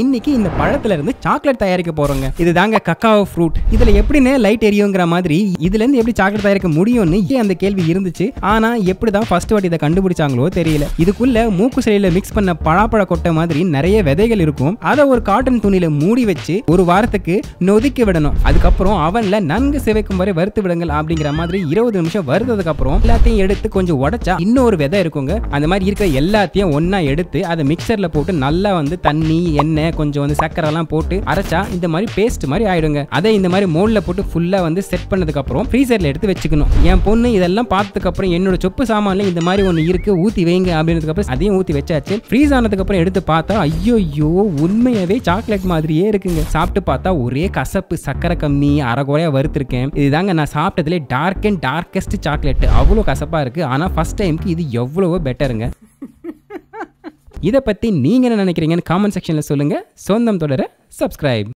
இன்னைக்கு இந்த பழத்துல இருந்து சாக்லேட் தயாரிக்க போறோங்க இது தாங்க கக்காவோ ஃப்ரூட் இதுல எப்படின்னு லைட் எரியுங்கிற மாதிரி இதுல இருந்து எப்படி சாக்லேட் தயாரிக்க முடியும்னு அந்த கேள்வி இருந்துச்சு ஆனா எப்படிதான் ஃபர்ஸ்ட் வாட்டி இதை கண்டுபிடிச்சாங்களோ தெரியல இதுக்குள்ள மூக்கு சிலையில மிக்ஸ் பண்ண பழாப்பழ கொட்டை மாதிரி நிறைய விதைகள் இருக்கும் அதை ஒரு காட்டன் துணியில மூடி வச்சு ஒரு வாரத்துக்கு நொதுக்கி விடணும் அதுக்கப்புறம் அவன்ல நன்கு சிவைக்கும் வரை வறுத்து விடுங்கள் அப்படிங்கிற மாதிரி இருபது நிமிஷம் வருதுக்கு அப்புறம் எல்லாத்தையும் எடுத்து கொஞ்சம் உடச்சா இன்னொரு விதை இருக்குங்க அந்த மாதிரி இருக்க எல்லாத்தையும் ஒன்னா எடுத்து அதை மிக்சர்ல போட்டு நல்லா வந்து தண்ணி எண்ணெய் எண்ணெய் கொஞ்சம் வந்து சக்கரைலாம் போட்டு அரைச்சா இந்த மாதிரி பேஸ்ட் மாதிரி ஆயிடுங்க அதை இந்த மாதிரி மோல்ல போட்டு ஃபுல்லாக வந்து செட் பண்ணதுக்கப்புறம் ஃப்ரீசர்ல எடுத்து வச்சுக்கணும் என் பொண்ணு இதெல்லாம் பார்த்ததுக்கப்புறம் என்னோட சொப்பு சாமானில் இந்த மாதிரி ஒன்று இருக்குது ஊற்றி வைங்க அப்புறம் அதையும் ஊற்றி வச்சாச்சு ஃப்ரீஸ் ஆனதுக்கப்புறம் எடுத்து பார்த்தா ஐயோ ஐயோ சாக்லேட் மாதிரியே இருக்குங்க சாப்பிட்டு பார்த்தா ஒரே கசப்பு சக்கரை கம்மி அரைகுறையாக வறுத்துருக்கேன் இதுதாங்க நான் சாப்பிட்டதுலே டார்க் அண்ட் டார்க்கஸ்ட் சாக்லேட் அவ்வளோ கசப்பாக இருக்குது ஆனால் ஃபஸ்ட் டைம்க்கு இது எவ்வளவோ பெட்டருங்க இதை பற்றி நீங்கள் என்ன நினைக்கிறீங்கன்னு காமெண்ட் செக்ஷனில் சொல்லுங்கள் சொந்தம் தொடர சப்ஸ்கிரைப்